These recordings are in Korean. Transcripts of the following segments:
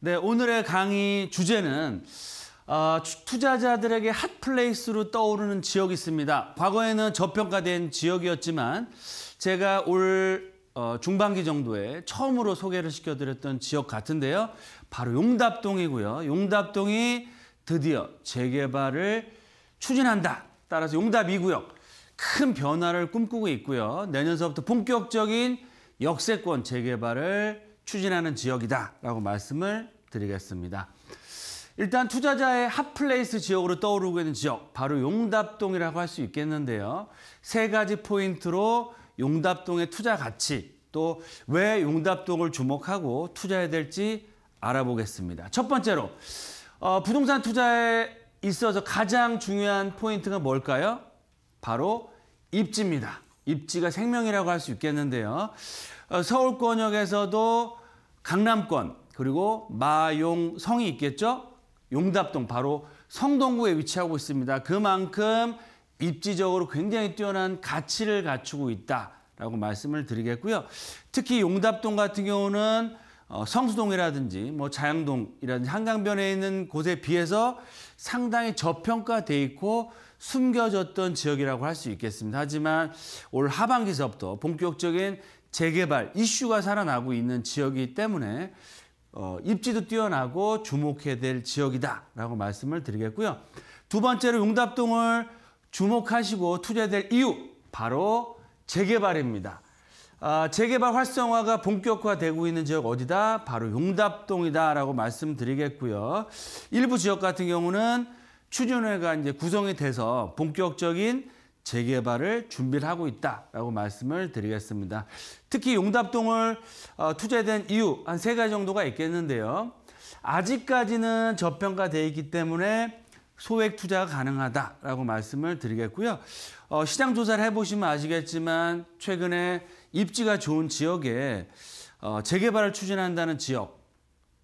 네, 오늘의 강의 주제는 어, 투자자들에게 핫플레이스로 떠오르는 지역이 있습니다. 과거에는 저평가된 지역이었지만 제가 올 어, 중반기 정도에 처음으로 소개를 시켜드렸던 지역 같은데요. 바로 용답동이고요. 용답동이 드디어 재개발을 추진한다. 따라서 용답 이구역큰 변화를 꿈꾸고 있고요. 내년서부터 본격적인 역세권 재개발을 추진하는 지역이다라고 말씀을 드리겠습니다. 일단 투자자의 핫플레이스 지역으로 떠오르고 있는 지역, 바로 용답동이라고 할 수 있겠는데요. 세 가지 포인트로 용답동의 투자 가치, 또 왜 용답동을 주목하고 투자해야 될지 알아보겠습니다. 첫 번째로 어, 부동산 투자에 있어서 가장 중요한 포인트가 뭘까요? 바로 입지입니다. 입지가 생명이라고 할 수 있겠는데요. 어, 서울 권역에서도 강남권 그리고 마용성이 있겠죠? 용답동 바로 성동구에 위치하고 있습니다. 그만큼 입지적으로 굉장히 뛰어난 가치를 갖추고 있다라고 말씀을 드리겠고요. 특히 용답동 같은 경우는 어, 성수동이라든지 뭐 자양동이라든지 한강변에 있는 곳에 비해서 상당히 저평가돼 있고 숨겨졌던 지역이라고 할 수 있겠습니다. 하지만 올 하반기서부터 본격적인 재개발 이슈가 살아나고 있는 지역이기 때문에 어, 입지도 뛰어나고 주목해야 될 지역이다라고 말씀을 드리겠고요. 두 번째로 용답동을 주목하시고 투자될 이유 바로 재개발입니다. 아, 재개발 활성화가 본격화되고 있는 지역 어디다? 바로 용답동이다라고 말씀드리겠고요. 일부 지역 같은 경우는 추진회가 이제 구성이 돼서 본격적인 재개발을 준비를 하고 있다라고 말씀을 드리겠습니다. 특히 용답동을 어, 투자된 이유 한 세 가지 정도가 있겠는데요. 아직까지는 저평가되어 있기 때문에 소액 투자가 가능하다라고 말씀을 드리겠고요. 어, 시장 조사를 해보시면 아시겠지만 최근에 입지가 좋은 지역에 어, 재개발을 추진한다는 지역,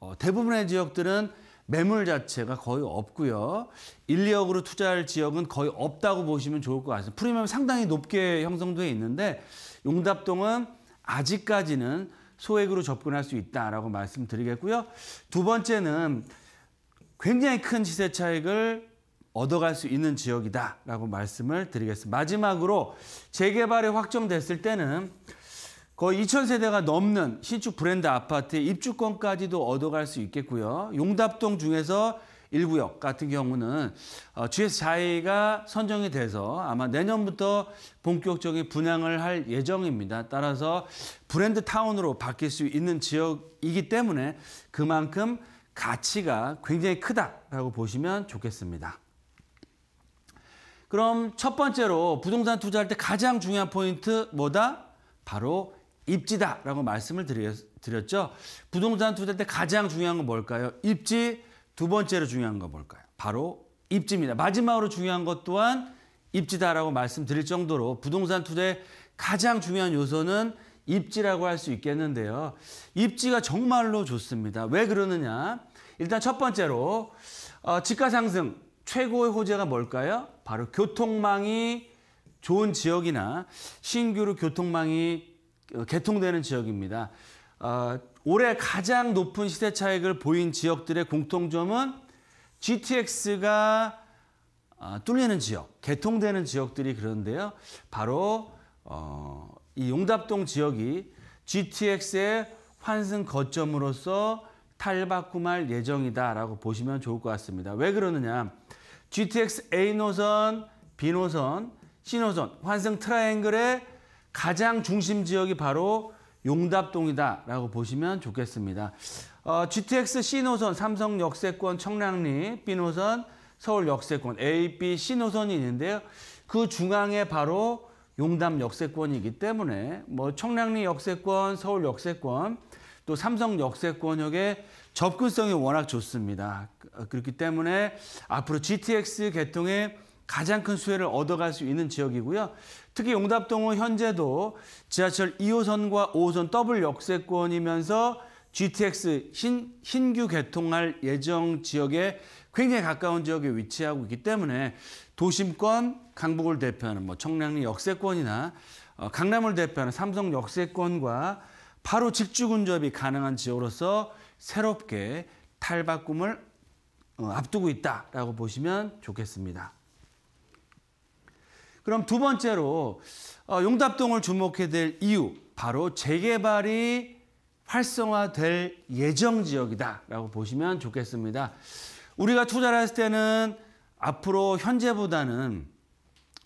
어, 대부분의 지역들은 매물 자체가 거의 없고요. 1, 2억으로 투자할 지역은 거의 없다고 보시면 좋을 것 같습니다. 프리미엄 상당히 높게 형성돼 있는데 용답동은 아직까지는 소액으로 접근할 수 있다라고 말씀드리겠고요. 두 번째는 굉장히 큰 시세 차익을 얻어갈 수 있는 지역이다라고 말씀을 드리겠습니다. 마지막으로 재개발이 확정됐을 때는 거의 2,000세대가 넘는 신축 브랜드 아파트 의 입주권까지도 얻어갈 수 있겠고요. 용답동 중에서 1구역 같은 경우는 어, g s 4이가 선정이 돼서 아마 내년부터 본격적인 분양을 할 예정입니다. 따라서 브랜드 타운으로 바뀔 수 있는 지역이기 때문에 그만큼 가치가 굉장히 크다라고 보시면 좋겠습니다. 그럼 첫 번째로 부동산 투자할 때 가장 중요한 포인트 뭐다? 바로 입지다라고 말씀을 드렸죠. 부동산 투자 때 가장 중요한 건 뭘까요? 입지, 두 번째로 중요한 건 뭘까요? 바로 입지입니다. 마지막으로 중요한 것 또한 입지다라고 말씀드릴 정도로 부동산 투자의 가장 중요한 요소는 입지라고 할 수 있겠는데요. 입지가 정말로 좋습니다. 왜 그러느냐? 일단 첫 번째로 어, 집가 상승 최고의 호재가 뭘까요? 바로 교통망이 좋은 지역이나 신규로 교통망이 어, 개통되는 지역입니다. 어, 올해 가장 높은 시세 차익을 보인 지역들의 공통점은 GTX가 어, 뚫리는 지역, 개통되는 지역들이 그런데요. 바로 어, 이 용답동 지역이 GTX의 환승 거점으로서 탈바꿈할 예정이다라고 보시면 좋을 것 같습니다. 왜 그러느냐? GTX A 노선, B 노선, C 노선 환승 트라앵글의 가장 중심 지역이 바로 용답동이다라고 보시면 좋겠습니다. 어, GTX C 노선 삼성 역세권 청량리 B 노선 서울 역세권 A, B, C 노선이 있는데요. 그 중앙에 바로 용담 역세권이기 때문에 뭐 청량리 역세권, 서울 역세권, 또 삼성 역세권역의 접근성이 워낙 좋습니다. 어, 그렇기 때문에 앞으로 GTX 계통의 가장 큰 수혜를 얻어갈 수 있는 지역이고요. 특히 용답동은 현재도 지하철 2호선과 5호선 더블 역세권이면서 GTX 신, 신규 개통할 예정 지역에 굉장히 가까운 지역에 위치하고 있기 때문에 도심권, 강북을 대표하는 뭐 청량리 역세권이나 어, 강남을 대표하는 삼성 역세권과 바로 직주 근접이 가능한 지역으로서 새롭게 탈바꿈을 어, 앞두고 있다라고 보시면 좋겠습니다. 그럼 두 번째로 어, 용답동을 주목해야 될 이유 바로 재개발이 활성화될 예정 지역이다라고 보시면 좋겠습니다. 우리가 투자를 했을 때는 앞으로 현재보다는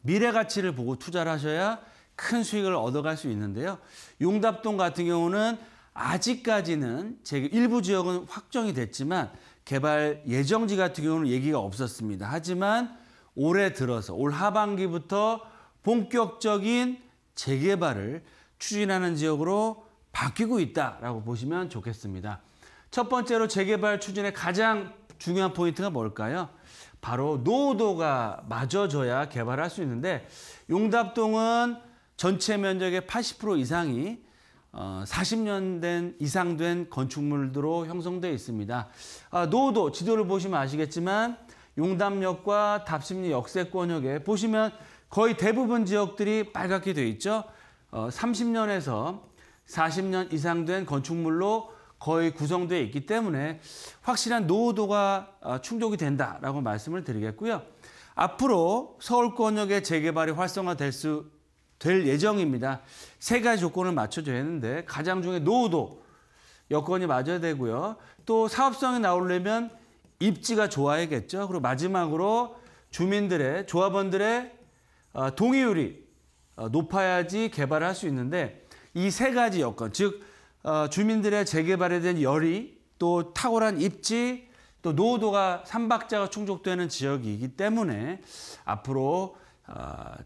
미래 가치를 보고 투자를 하셔야 큰 수익을 얻어갈 수 있는데요. 용답동 같은 경우는 아직까지는 제 일부 지역은 확정이 됐지만 개발 예정지 같은 경우는 얘기가 없었습니다. 하지만 올해 들어서 올 하반기부터 본격적인 재개발을 추진하는 지역으로 바뀌고 있다라고 보시면 좋겠습니다. 첫 번째로 재개발 추진의 가장 중요한 포인트가 뭘까요? 바로 노후도가 맞아져야 개발할 수 있는데 용답동은 전체 면적의 80% 이상이 40년 어, 된 이상 된 건축물로 들 형성되어 있습니다. 아, 노후도 지도를 보시면 아시겠지만 용담역과 답심리 역세권역에 보시면 거의 대부분 지역들이 빨갛게 돼 있죠. 30년에서 어, 40년 이상 된 건축물로 거의 구성되어 있기 때문에 확실한 노후도가 어, 충족이 된다라고 말씀을 드리겠고요. 앞으로 서울권역의 재개발이 활성화될 수될 예정입니다. 세 가지 조건을 맞춰줘야 하는데 가장 중에 노후도 여건이 맞아야 되고요. 또 사업성이 나오려면 입지가 좋아야겠죠. 그리고 마지막으로 주민들의 조합원들의 어, 동의율이 어, 높아야지 개발을 할 수 있는데 이 세 가지 여건 즉 어, 주민들의 재개발에 대한 열이 또 탁월한 입지 또 노후도가 삼박자가 충족되는 지역이기 때문에 앞으로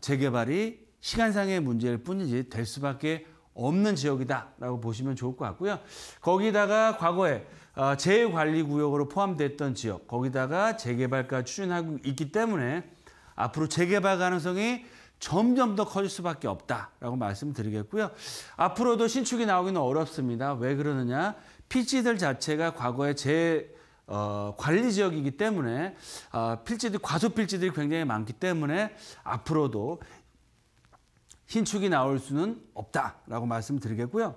재개발이 시간상의 문제일 뿐이지 될 수밖에 없는 지역이다라고 보시면 좋을 것 같고요. 거기다가 과거에 어, 재해관리구역으로 포함됐던 지역 거기다가 재개발과 추진하고 있기 때문에 앞으로 재개발 가능성이 점점 더 커질 수밖에 없다라고 말씀드리겠고요. 앞으로도 신축이 나오기는 어렵습니다. 왜 그러느냐? 필지들 자체가 과거에 재 어, 관리 지역이기 때문에 어, 필지들 과소 필지들이 굉장히 많기 때문에 앞으로도 신축이 나올 수는 없다라고 말씀드리겠고요.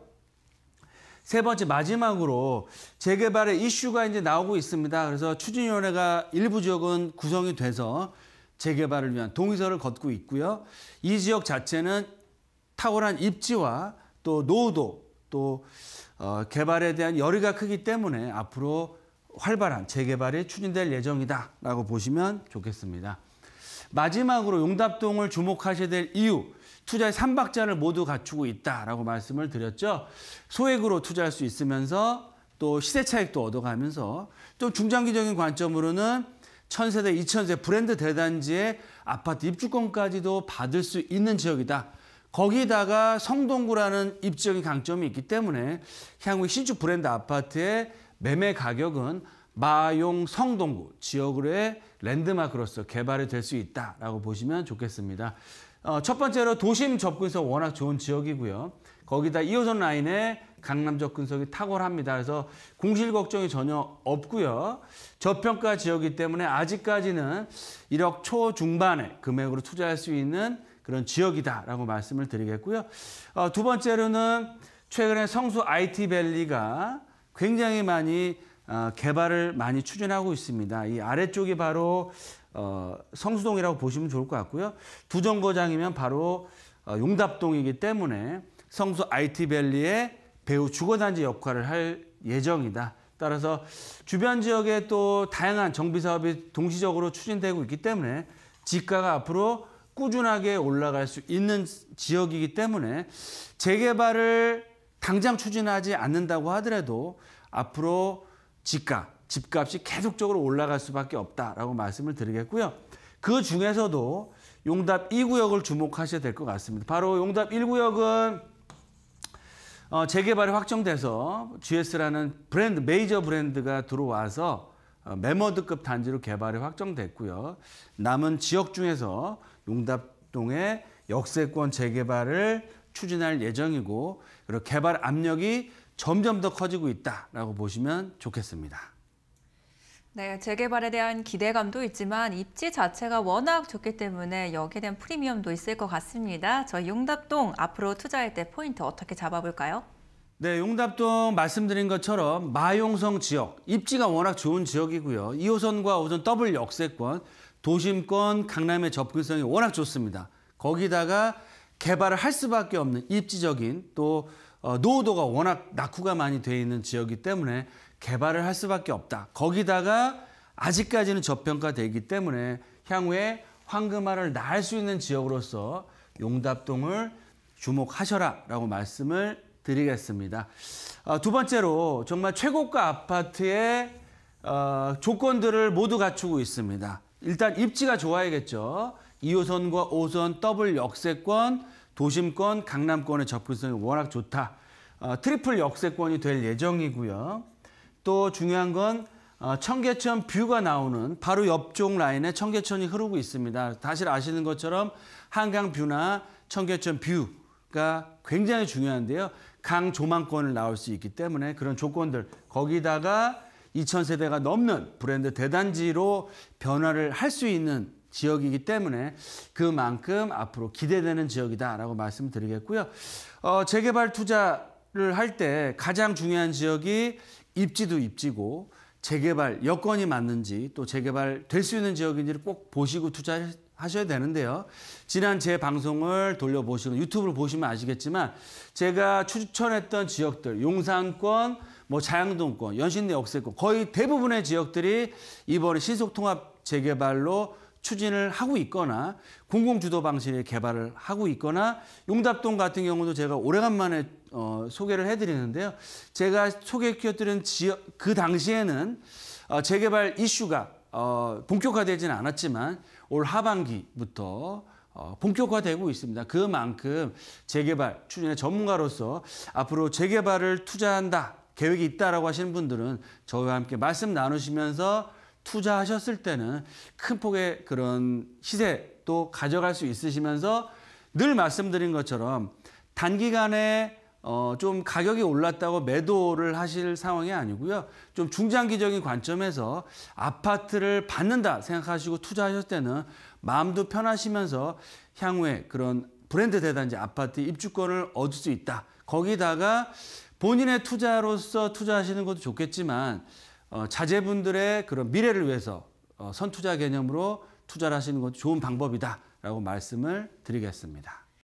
세 번째 마지막으로 재개발의 이슈가 이제 나오고 있습니다. 그래서 추진위원회가 일부 지역은 구성이 돼서 재개발을 위한 동의서를 걷고 있고요. 이 지역 자체는 탁월한 입지와 또 노후도 또 어, 개발에 대한 열의가 크기 때문에 앞으로 활발한 재개발이 추진될 예정이다라고 보시면 좋겠습니다. 마지막으로 용답동을 주목하셔야 될 이유 투자의 삼박자를 모두 갖추고 있다라고 말씀을 드렸죠. 소액으로 투자할 수 있으면서 또 시세 차익도 얻어가면서 또 중장기적인 관점으로는 천세대, 이천세 브랜드 대단지의 아파트 입주권까지도 받을 수 있는 지역이다. 거기다가 성동구라는 입지적인 강점이 있기 때문에 향후 신축 브랜드 아파트의 매매 가격은 마용 성동구 지역으로의 랜드마크로서 개발이 될 수 있다라고 보시면 좋겠습니다. 어, 첫 번째로 도심 접근성 워낙 좋은 지역이고요. 거기다 2호선 라인에 강남 접근성이 탁월합니다. 그래서 공실 걱정이 전혀 없고요. 저평가 지역이기 때문에 아직까지는 1억 초중반의 금액으로 투자할 수 있는 그런 지역이다라고 말씀을 드리겠고요. 어, 두 번째로는 최근에 성수 IT밸리가 굉장히 많이 어, 개발을 많이 추진하고 있습니다. 이 아래쪽이 바로 어, 성수동이라고 보시면 좋을 것 같고요. 두 정거장이면 바로 어, 용답동이기 때문에 성수 IT밸리의 배우 주거단지 역할을 할 예정이다. 따라서 주변 지역에 또 다양한 정비 사업이 동시적으로 추진되고 있기 때문에 지가가 앞으로 꾸준하게 올라갈 수 있는 지역이기 때문에 재개발을 당장 추진하지 않는다고 하더라도 앞으로 집값, 집값이 계속적으로 올라갈 수밖에 없다라고 말씀을 드리겠고요. 그 중에서도 용답 2구역을 주목하셔야 될 것 같습니다. 바로 용답 1구역은 어, 재개발이 확정돼서 GS라는 브랜드, 메이저 브랜드가 들어와서 어, 메머드급 단지로 개발이 확정됐고요. 남은 지역 중에서 용답동의 역세권 재개발을 추진할 예정이고 그리고 개발 압력이 점점 더 커지고 있다라고 보시면 좋겠습니다. 네, 재개발에 대한 기대감도 있지만 입지 자체가 워낙 좋기 때문에 여기에 대한 프리미엄도 있을 것 같습니다. 저 용답동 앞으로 투자할 때 포인트 어떻게 잡아볼까요? 네, 용답동 말씀드린 것처럼 마용성 지역, 입지가 워낙 좋은 지역이고요. 2호선과 5선 더블 역세권, 도심권, 강남의 접근성이 워낙 좋습니다. 거기다가 개발을 할 수밖에 없는 입지적인 또 어, 노후도가 워낙 낙후가 많이 돼 있는 지역이기 때문에 개발을 할 수밖에 없다. 거기다가 아직까지는 저평가되기 때문에 향후에 황금알을 낳을 수 있는 지역으로서 용답동을 주목하셔라라고 말씀을 드리겠습니다. 어, 두 번째로 정말 최고가 아파트의 어, 조건들을 모두 갖추고 있습니다. 일단 입지가 좋아야겠죠. 2호선과 5호선 더블 역세권 도심권, 강남권의 접근성이 워낙 좋다. 어, 트리플 역세권이 될 예정이고요. 또 중요한 건 어, 청계천 뷰가 나오는 바로 옆쪽 라인에 청계천이 흐르고 있습니다. 다시 아시는 것처럼 한강 뷰나 청계천 뷰가 굉장히 중요한데요. 강 조망권을 나올 수 있기 때문에 그런 조건들 거기다가 2000세대가 넘는 브랜드 대단지로 변화를 할 수 있는 지역이기 때문에 그만큼 앞으로 기대되는 지역이다라고 말씀드리겠고요. 어, 재개발 투자를 할 때 가장 중요한 지역이 입지도 입지고 재개발 여건이 맞는지 또 재개발 될 수 있는 지역인지를 꼭 보시고 투자하셔야 되는데요. 지난 제 방송을 돌려보시고 유튜브를 보시면 아시겠지만 제가 추천했던 지역들 용산권, 뭐 자양동권, 연신내 억세권 거의 대부분의 지역들이 이번에 신속통합 재개발로 추진을 하고 있거나 공공주도 방식의 개발을 하고 있거나 용답동 같은 경우도 제가 오래간만에 어, 소개를 해드리는데요. 제가 소개해드린 지역, 그 당시에는 어, 재개발 이슈가 어, 본격화되지는 않았지만 올 하반기부터 어, 본격화되고 있습니다. 그만큼 재개발 추진의 전문가로서 앞으로 재개발을 투자한다, 계획이 있다라고 하시는 분들은 저와 함께 말씀 나누시면서 투자하셨을 때는 큰 폭의 그런 시세 도 가져갈 수 있으시면서 늘 말씀드린 것처럼 단기간에 어, 좀 가격이 올랐다고 매도를 하실 상황이 아니고요. 좀 중장기적인 관점에서 아파트를 받는다 생각하시고 투자하실 때는 마음도 편하시면서 향후에 그런 브랜드 대단지 아파트 입주권을 얻을 수 있다. 거기다가 본인의 투자로서 투자하시는 것도 좋겠지만 어, 자제분들의 그런 미래를 위해서 어, 선투자 개념으로 투자를 하시는 것도 좋은 방법이다라고 말씀을 드리겠습니다.